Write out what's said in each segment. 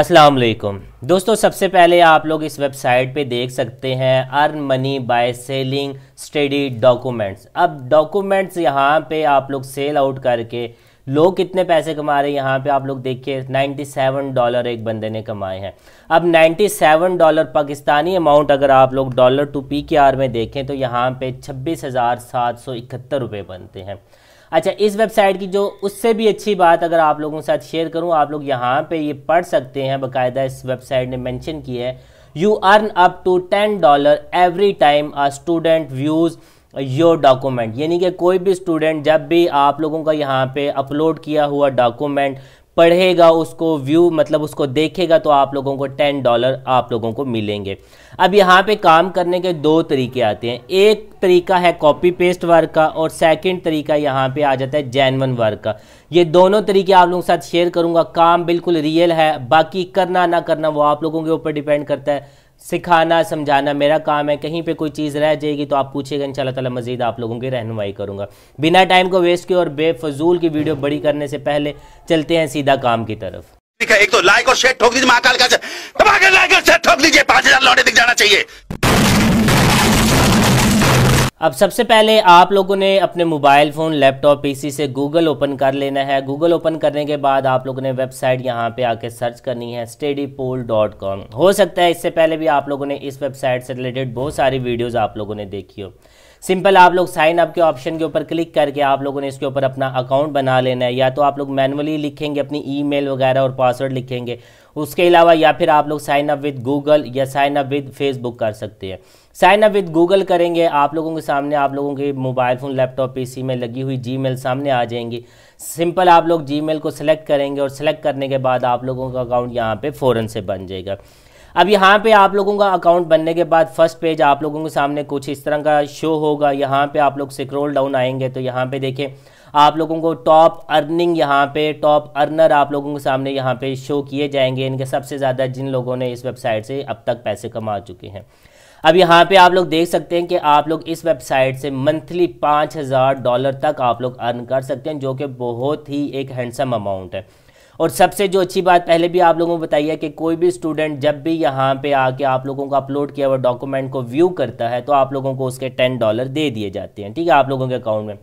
अस्सलाम वालेकुम दोस्तों सबसे पहले आप लोग इस वेबसाइट पे देख सकते हैं earn money by selling study documents अब डॉक्यूमेंट्स यहाँ पे आप लोग सेल आउट करके लोग कितने पैसे कमा रहे हैं यहाँ पे आप लोग देखिए 97 डॉलर एक बंदे ने कमाए हैं अब 97 डॉलर पाकिस्तानी अमाउंट अगर आप लोग dollar to P K R में देखें तो यहाँ पे छब्बीस हज़ार सात सौ इकहत्तर रुपये बनते हैं अच्छा इस वेबसाइट की जो उससे भी अच्छी बात अगर आप लोगों के साथ शेयर करूँ आप लोग यहाँ पे ये पढ़ सकते हैं बाकायदा इस वेबसाइट ने मैंशन किया है you earn up to ten dollar every time a student views your document यानी कि कोई भी स्टूडेंट जब भी आप लोगों का यहाँ पे अपलोड किया हुआ डॉक्यूमेंट पढ़ेगा उसको व्यू मतलब उसको देखेगा तो आप लोगों को टेन डॉलर आप लोगों को मिलेंगे अब यहाँ पे काम करने के दो तरीके आते हैं एक तरीका है कॉपी पेस्ट वर्क का और सेकंड तरीका यहाँ पे आ जाता है जैनवन वर्क का ये दोनों तरीके आप लोगों के साथ शेयर करूँगा काम बिल्कुल रियल है बाकी करना ना करना वो आप लोगों के ऊपर डिपेंड करता है सिखाना समझाना मेरा काम है कहीं पे कोई चीज़ रह जाएगी तो आप पूछिएगा इन तला मजीद आप लोगों की रहनुमाई करूँगा बिना टाइम को वेस्ट किए और बेफजूल की वीडियो बड़ी करने से पहले चलते हैं सीधा काम की तरफ एक तो लाइक और शेयर ठोक दीजिए महाकाल का लाइक और शेयर ठोक दीजिए पाँच हजार लौटे दिख जाना चाहिए अब सबसे पहले आप लोगों ने अपने मोबाइल फ़ोन लैपटॉप पीसी से गूगल ओपन कर लेना है गूगल ओपन करने के बाद आप लोगों ने वेबसाइट यहाँ पे आके सर्च करनी है स्टडी पोल डॉट कॉम हो सकता है इससे पहले भी आप लोगों ने इस वेबसाइट से रिलेटेड बहुत सारी वीडियोज़ आप लोगों ने देखी हो सिंपल आप लोग साइन अप के ऑप्शन के ऊपर क्लिक करके आप लोगों ने इसके ऊपर अपना अकाउंट बना लेना है या तो आप लोग मैनुअली लिखेंगे अपनी ईमेल वगैरह और पासवर्ड लिखेंगे उसके अलावा या फिर आप लोग साइन अप विद गूगल या साइन अप विद फेसबुक कर सकते हैं साइन अप विद गूगल करेंगे आप लोगों के सामने आप लोगों के मोबाइल फ़ोन लैपटॉप पीसी में लगी हुई जीमेल सामने आ जाएंगी सिंपल आप लोग जीमेल को सिलेक्ट करेंगे और सिलेक्ट करने के बाद आप लोगों का अकाउंट यहाँ पे फ़ौरन से बन जाएगा अब यहाँ पे आप लोगों का अकाउंट बनने के बाद फर्स्ट पेज आप लोगों के सामने कुछ इस तरह का शो होगा यहाँ पे आप लोग सिक्रोल डाउन आएंगे तो यहाँ पे देखें आप लोगों को टॉप अर्निंग यहाँ पे टॉप अर्नर आप लोगों के सामने यहाँ पे शो किए जाएंगे इनके सबसे ज़्यादा जिन लोगों ने इस वेबसाइट से अब तक पैसे कमा चुके हैं अब यहाँ पे आप लोग देख सकते हैं कि आप लोग इस वेबसाइट से मंथली पाँच हज़ार डॉलर तक आप लोग अर्न कर सकते हैं जो कि बहुत ही एक हैंडसम अमाउंट है और सबसे जो अच्छी बात पहले भी आप लोगों को बताई है कि कोई भी स्टूडेंट जब भी यहाँ पे आके आप लोगों को अपलोड किया हुआ डॉक्यूमेंट को व्यू करता है तो आप लोगों को उसके टेन डॉलर दे दिए जाते हैं ठीक है आप लोगों के अकाउंट में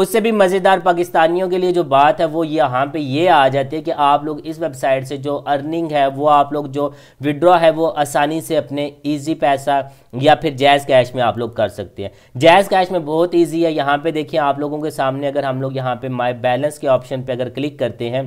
उससे भी मज़ेदार पाकिस्तानियों के लिए जो बात है वो यहाँ पे ये आ जाती है कि आप लोग इस वेबसाइट से जो अर्निंग है वो आप लोग जो विड्रॉ है वो आसानी से अपने इजी पैसा या फिर जैज़ कैश में आप लोग कर सकते हैं जैज़ कैश में बहुत ईजी है यहाँ पर देखिए आप लोगों के सामने अगर हम लोग यहाँ पे माई बैलेंस के ऑप्शन पर अगर क्लिक करते हैं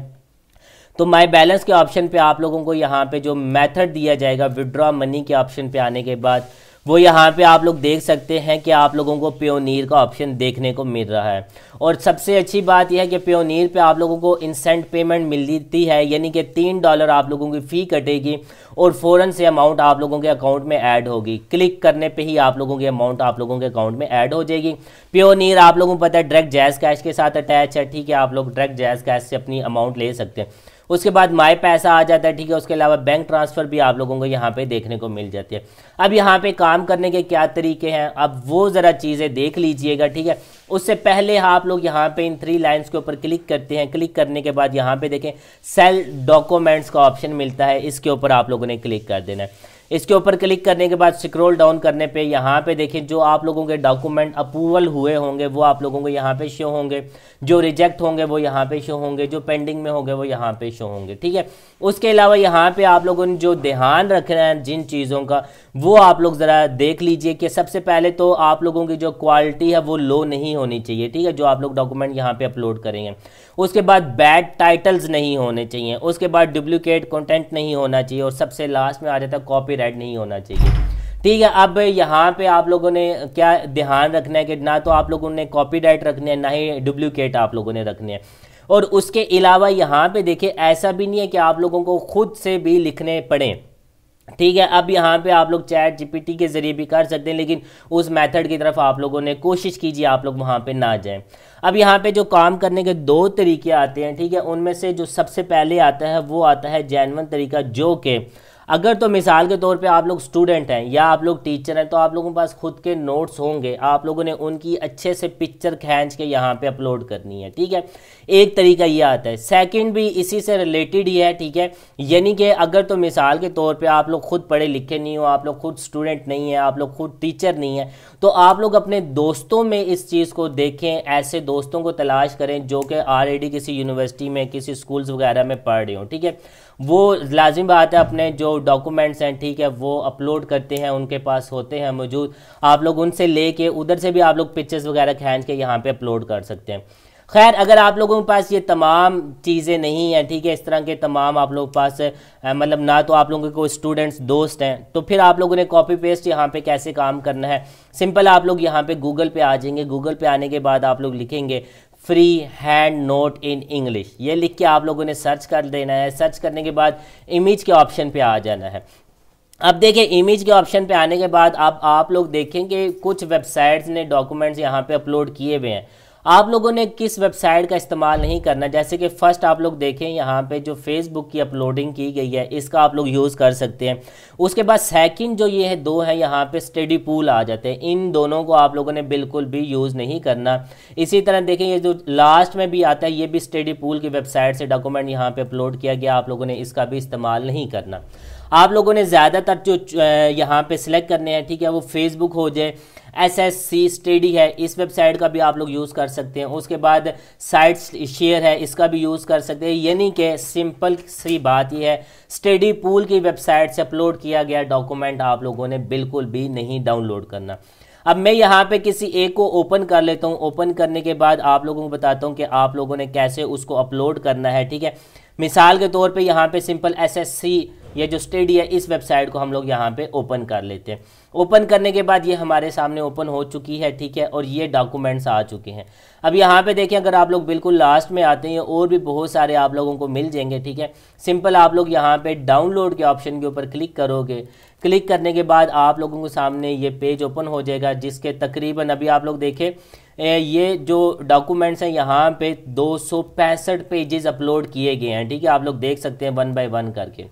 तो माई बैलेंस के ऑप्शन पे आप लोगों को यहाँ पे जो मेथड दिया जाएगा विड्रॉ मनी के ऑप्शन पे आने के बाद वो यहाँ पे आप लोग देख सकते हैं कि आप लोगों को प्योनीर का ऑप्शन देखने को मिल रहा है और सबसे अच्छी बात यह है कि प्योनीर पे आप लोगों को इंसेंट पेमेंट मिलती है यानी कि तीन डॉलर आप लोगों की फ़ी कटेगी और फ़ौरन से अमाउंट आप लोगों के अकाउंट में ऐड होगी क्लिक करने पे ही आप लोगों की अमाउंट आप लोगों के अकाउंट में ऐड हो जाएगी प्योनीर आप लोगों को पता है डायरेक्ट जैज़ कैश के साथ अटैच है ठीक है आप लोग डायरेक्ट जैज़ कैश से अपनी अमाउंट ले सकते हैं उसके बाद माय पैसा आ जाता है ठीक है उसके अलावा बैंक ट्रांसफ़र भी आप लोगों को यहाँ पे देखने को मिल जाती है अब यहाँ पे काम करने के क्या तरीके हैं अब वो ज़रा चीज़ें देख लीजिएगा ठीक है उससे पहले आप लोग यहाँ पे इन थ्री लाइंस के ऊपर क्लिक करते हैं क्लिक करने के बाद यहाँ पे देखें सेल डॉक्यूमेंट्स का ऑप्शन मिलता है इसके ऊपर आप लोगों ने क्लिक कर देना है इसके ऊपर क्लिक करने के बाद स्क्रॉल डाउन करने पे यहाँ पे देखिए जो आप लोगों के डॉक्यूमेंट अप्रूवल हुए होंगे वो आप लोगों को यहाँ पे शो होंगे जो रिजेक्ट होंगे वो यहाँ पे शो होंगे जो पेंडिंग में होंगे वो यहाँ पे शो होंगे ठीक है उसके अलावा यहाँ पे आप लोगों ने जो ध्यान रखना है जिन चीज़ों का वो आप लोग ज़रा देख लीजिए कि सबसे पहले तो आप लोगों की जो क्वालिटी है वो लो नहीं होनी चाहिए ठीक है जो आप लोग डॉक्यूमेंट यहाँ पे अपलोड करेंगे उसके बाद बैड टाइटल्स नहीं होने चाहिए उसके बाद डुप्लीकेट कंटेंट नहीं होना चाहिए और सबसे लास्ट में आ जाता है राइट नहीं होना चाहिए ठीक है अब यहाँ पे आप लोगों ने क्या ध्यान रखना है कि ना तो आप लोगों ने राइट रखने हैं ना ही डुप्लीकेट आप लोगों ने रखने हैं और उसके अलावा यहाँ पे देखिए ऐसा भी नहीं है कि आप लोगों को खुद से भी लिखने पड़ें ठीक है अब यहाँ पे आप लोग चैट जीपीटी के ज़रिए भी कर सकते हैं लेकिन उस मेथड की तरफ आप लोगों ने कोशिश कीजिए आप लोग वहाँ पे ना जाएं अब यहाँ पे जो काम करने के दो तरीके आते हैं ठीक है उनमें से जो सबसे पहले आता है वो आता है जैनवन तरीका जो कि अगर तो मिसाल के तौर पे आप लोग स्टूडेंट हैं या आप लोग टीचर हैं तो आप लोगों के पास खुद के नोट्स होंगे आप लोगों ने उनकी अच्छे से पिक्चर खींच के यहाँ पे अपलोड करनी है ठीक है एक तरीका ये आता है सेकंड भी इसी से रिलेटेड ही है ठीक है यानी कि अगर तो मिसाल के तौर पर आप लोग खुद पढ़े लिखे नहीं हो आप लोग खुद स्टूडेंट नहीं है आप लोग खुद टीचर नहीं है तो आप लोग अपने दोस्तों में इस चीज़ को देखें ऐसे दोस्तों को तलाश करें जो कि ऑलरेडी किसी यूनिवर्सिटी में किसी स्कूल्स वगैरह में पढ़ रहे हो ठीक है वो लाजिम बात है अपने जो डॉक्यूमेंट्स हैं ठीक है वो अपलोड करते हैं उनके पास होते हैं मौजूद आप लोग उनसे ले के उधर से भी आप लोग पिक्चर्स वगैरह खींच के यहाँ पर अपलोड कर सकते हैं खैर अगर आप लोगों के पास ये तमाम चीज़ें नहीं हैं ठीक है इस तरह के तमाम आप लोगों के पास मतलब ना तो आप लोगों के कोई स्टूडेंट्स दोस्त हैं तो फिर आप लोगों ने कॉपी पेस्ट यहाँ पे कैसे काम करना है सिंपल आप लोग यहाँ पे गूगल पे आ जाएंगे गूगल पे आने के बाद आप लोग लिखेंगे free hand note in English ये लिख के आप लोगों ने सर्च कर देना है सर्च करने के बाद इमेज के ऑप्शन पे आ जाना है अब देखिए इमेज के ऑप्शन पे आने के बाद आप आप लोग देखेंगे कुछ वेबसाइट्स ने डॉक्यूमेंट्स यहाँ पे अपलोड किए हुए हैं आप लोगों ने किस वेबसाइट का इस्तेमाल नहीं करना जैसे कि फर्स्ट आप लोग देखें यहाँ पे जो फेसबुक की अपलोडिंग की गई है इसका आप लोग यूज़ कर सकते हैं उसके बाद सेकंड जो ये है दो है यहाँ पे स्टडी पूल आ जाते हैं इन दोनों को आप लोगों ने बिल्कुल भी यूज़ नहीं करना इसी तरह देखें ये जो लास्ट में भी आता है ये भी स्टडी पूल की वेबसाइट से डॉक्यूमेंट यहाँ पर अपलोड किया गया आप लोगों ने इसका भी इस्तेमाल नहीं करना आप लोगों ने ज़्यादातर जो यहाँ पे सिलेक्ट करने हैं ठीक है वो फेसबुक हो जाए एस एस सी स्टडी है इस वेबसाइट का भी आप लोग यूज़ कर सकते हैं उसके बाद साइट्स शेयर है इसका भी यूज़ कर सकते हैं यानी कि सिंपल सी बात यह है स्टडी पूल की वेबसाइट से अपलोड किया गया डॉक्यूमेंट आप लोगों ने बिल्कुल भी नहीं डाउनलोड करना अब मैं यहाँ पे किसी एक को ओपन कर लेता हूँ ओपन करने के बाद आप लोगों को बताता हूँ कि आप लोगों ने कैसे उसको अपलोड करना है ठीक है मिसाल के तौर पे यहाँ पे सिंपल एस एस सी ये जो स्टडी है इस वेबसाइट को हम लोग यहाँ पे ओपन कर लेते हैं ओपन करने के बाद ये हमारे सामने ओपन हो चुकी है ठीक है और ये डॉक्यूमेंट्स आ चुके हैं अब यहाँ पे देखें अगर आप लोग बिल्कुल लास्ट में आते हैं और भी बहुत सारे आप लोगों को मिल जाएंगे ठीक है सिंपल आप लोग यहाँ पे डाउनलोड के ऑप्शन के ऊपर क्लिक करोगे क्लिक करने के बाद आप लोगों के सामने ये पेज ओपन हो जाएगा जिसके तकरीबन अभी आप लोग देखें ये जो डॉक्यूमेंट्स हैं यहाँ पे दो पेजेस अपलोड किए गए हैं ठीक है आप लोग देख सकते हैं वन बाय वन करके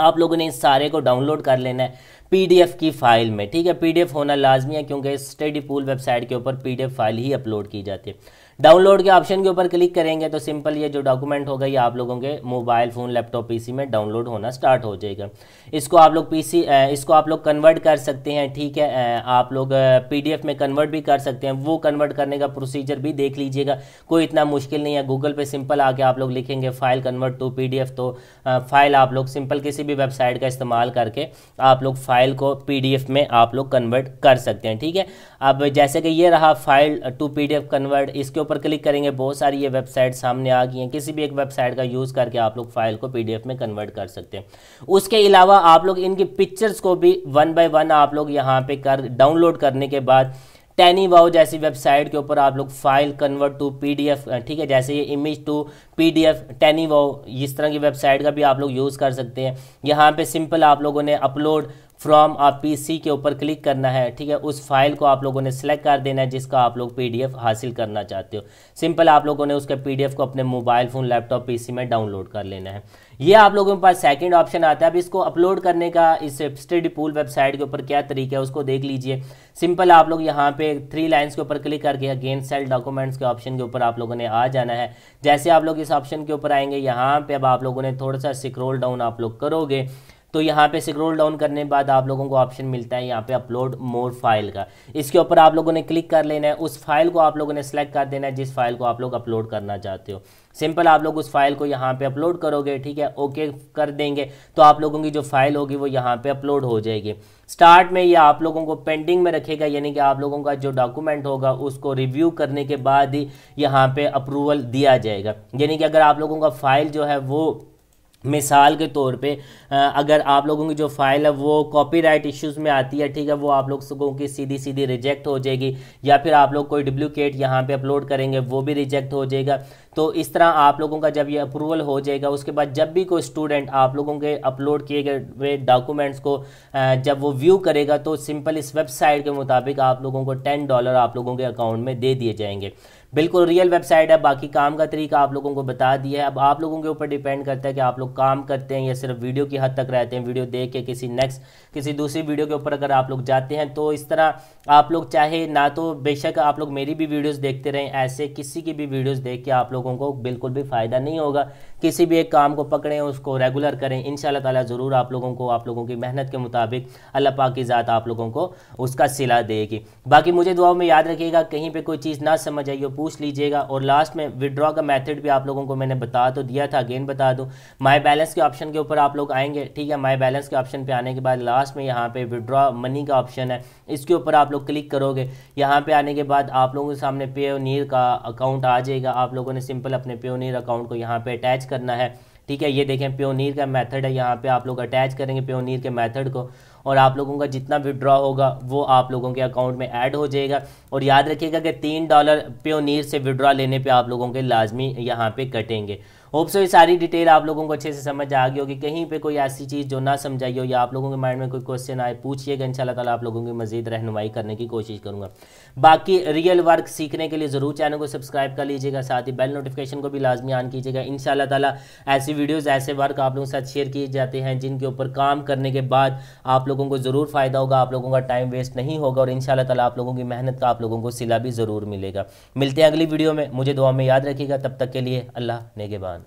आप लोगों ने इस सारे को डाउनलोड कर लेना है पीडीएफ की फ़ाइल में ठीक है पीडीएफ होना लाजमी है क्योंकि स्टडी पूल वेबसाइट के ऊपर पीडीएफ फाइल ही अपलोड की जाती है डाउनलोड के ऑप्शन के ऊपर क्लिक करेंगे तो सिंपल ये जो डॉक्यूमेंट होगा ये आप लोगों के मोबाइल फ़ोन लैपटॉप पीसी में डाउनलोड होना स्टार्ट हो जाएगा इसको आप लोग पीसी इसको आप लोग कन्वर्ट कर सकते हैं ठीक है आप लोग पीडीएफ में कन्वर्ट भी कर सकते हैं वो कन्वर्ट करने का प्रोसीजर भी देख लीजिएगा कोई इतना मुश्किल नहीं है गूगल पर सिंपल आके आप लोग लिखेंगे फाइल कन्वर्ट टू पी तो फाइल आप लोग सिंपल किसी भी वेबसाइट का इस्तेमाल करके आप लोग फाइल को पी में आप लोग कन्वर्ट कर सकते हैं ठीक है अब जैसे कि ये रहा फाइल टू पी कन्वर्ट इसके ऊपर क्लिक करेंगे बहुत सारी ये वेबसाइट सामने आ गई हैं किसी भी एक वेबसाइट का यूज़ करके आप लोग फाइल को पी में कन्वर्ट कर सकते हैं उसके अलावा आप लोग इनकी पिक्चर्स को भी वन बाय वन आप लोग यहाँ पे कर डाउनलोड करने के बाद टैनी वाओ जैसी वेबसाइट के ऊपर आप लोग फाइल कन्वर्ट टू पीडीएफ ठीक है जैसे ये image to PDF TinyWow इस तरह की वेबसाइट का भी आप लोग यूज़ कर सकते हैं यहाँ पे सिंपल आप लोगों ने अपलोड फ्रॉम आप पीसी के ऊपर क्लिक करना है ठीक है उस फाइल को आप लोगों ने सिलेक्ट कर देना है जिसका आप लोग पीडीएफ हासिल करना चाहते हो सिंपल आप लोगों ने उसके पीडीएफ को अपने मोबाइल फ़ोन लैपटॉप पीसी में डाउनलोड कर लेना है ये आप लोगों के पास सेकंड ऑप्शन आता है अब इसको अपलोड करने का इस स्टडी पूल वेबसाइट के ऊपर क्या तरीका है उसको देख लीजिए सिंपल आप लोग यहाँ पे थ्री लाइंस के ऊपर क्लिक करके अगेन सेल डॉक्यूमेंट्स के ऑप्शन के ऊपर आप लोगों ने आ जाना है जैसे आप लोग इस ऑप्शन के ऊपर आएंगे यहाँ पे अब आप लोगों ने थोड़ा सा सिक्रोल डाउन आप लोग करोगे तो यहाँ पे स्क्रोल डाउन करने के बाद आप लोगों को ऑप्शन मिलता है यहाँ पे अपलोड मोर फाइल का इसके ऊपर आप लोगों ने क्लिक कर लेना है उस फाइल को आप लोगों ने सेलेक्ट कर देना है जिस फाइल को आप लोग अपलोड करना चाहते हो सिंपल आप लोग उस फाइल को यहाँ पे अपलोड करोगे ठीक है ओके कर देंगे तो आप लोगों की जो फाइल होगी वो यहाँ पे अपलोड हो जाएगी स्टार्ट में ये आप लोगों को पेंडिंग में रखेगा यानी कि आप लोगों का जो डॉक्यूमेंट होगा उसको रिव्यू करने के बाद ही यहाँ पे अप्रूवल दिया जाएगा यानी कि अगर आप लोगों का फाइल जो है वो मिसाल के तौर पे अगर आप लोगों की जो फाइल है वो कॉपीराइट इश्यूज में आती है ठीक है वो आप लोगों की सीधी सीधी रिजेक्ट हो जाएगी या फिर आप लोग कोई डुप्लिकेट यहाँ पे अपलोड करेंगे वो भी रिजेक्ट हो जाएगा तो इस तरह आप लोगों का जब ये अप्रूवल हो जाएगा उसके बाद जब भी कोई स्टूडेंट आप लोगों के अपलोड किए गए हुए डॉक्यूमेंट्स को जब वो व्यू करेगा तो सिंपल इस वेबसाइट के मुताबिक आप लोगों को टेन डॉलर आप लोगों के अकाउंट में दे दिए जाएंगे बिल्कुल रियल वेबसाइट है बाकी काम का तरीका आप लोगों को बता दिया है अब आप लोगों के ऊपर डिपेंड करता है कि आप लोग काम करते हैं या सिर्फ वीडियो की हद तक रहते हैं वीडियो देख के किसी नेक्स्ट किसी दूसरी वीडियो के ऊपर अगर आप लोग जाते हैं तो इस तरह आप लोग चाहे ना तो बेशक आप लोग मेरी भी वीडियोज़ देखते रहें ऐसे किसी की भी वीडियोज़ देख के आप लोग लोगों को बिल्कुल भी फ़ायदा नहीं होगा किसी भी एक काम को पकड़ें उसको रेगुलर करें इन ताला ज़रूर आप लोगों को आप लोगों की मेहनत के मुताबिक अल्लाह पाक की ज़ात आप लोगों को उसका सिला देगी बाकी मुझे दुआओं में याद रखिएगा कहीं पर कोई चीज़ ना समझ आई हो पूछ लीजिएगा और लास्ट में विड्रॉ का मैथड भी आप लोगों को मैंने बता तो दिया था अगेन बता दूँ माई बैलेंस के ऑप्शन के ऊपर आप लोग आएंगे ठीक है माई बैलेंस के ऑप्शन पर आने के बाद लास्ट में यहाँ पर विड्रॉ मनी का ऑप्शन है इसके ऊपर आप लोग क्लिक करोगे यहाँ पे आने के बाद आप लोगों के सामने पे नीर का अकाउंट आ जाएगा आप लोगों ने सिंपल अपने प्योनीर अकाउंट को यहाँ पे अटैच करना है ठीक है ये देखें प्योनीर का मेथड है यहाँ पे आप लोग अटैच करेंगे प्योनीर के मेथड को और आप लोगों का जितना विड्रॉ होगा वो आप लोगों के अकाउंट में ऐड हो जाएगा और याद रखिएगा कि तीन डॉलर प्योनीर से विड्रॉ लेने पे आप लोगों के लाजमी यहाँ पे कटेंगे होप सो ये सारी डिटेल आप लोगों को अच्छे से समझ आ गई होगी कहीं पे कोई ऐसी चीज़ जो ना समझाई हो या आप लोगों के माइंड में कोई क्वेश्चन आए पूछिएगा इन शाला आप लोगों की मजीद रहनुमाई करने की कोशिश करूँगा बाकी रियल वर्क सीखने के लिए ज़रूर चैनल को सब्सक्राइब कर लीजिएगा साथ ही बेल नोटिफिकेशन को भी लाजमी ऑन कीजिएगा इन तला ऐसी वीडियोज़ ऐसे वर्क आप लोगों के साथ शेयर किए जाते हैं जिनके ऊपर काम करने के बाद आप लोगों को ज़रूर फ़ायदा होगा आप लोगों का टाइम वेस्ट नहीं होगा और इन ताला आप लोगों की मेहनत का आप लोगों को सिला भी ज़रूर मिलेगा मिलते हैं अगली वीडियो में मुझे दुआ में याद रखिएगा तब तक के लिए अल्लाह नेगेबान